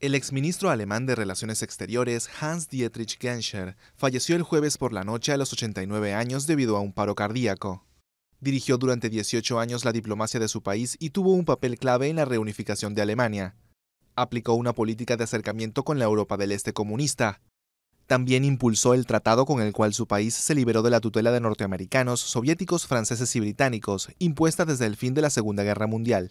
El exministro alemán de Relaciones Exteriores, Hans-Dietrich Genscher, falleció el jueves por la noche a los 89 años debido a un paro cardíaco. Dirigió durante 18 años la diplomacia de su país y tuvo un papel clave en la reunificación de Alemania. Aplicó una política de acercamiento con la Europa del Este comunista. También impulsó el tratado con el cual su país se liberó de la tutela de norteamericanos, soviéticos, franceses y británicos, impuesta desde el fin de la Segunda Guerra Mundial.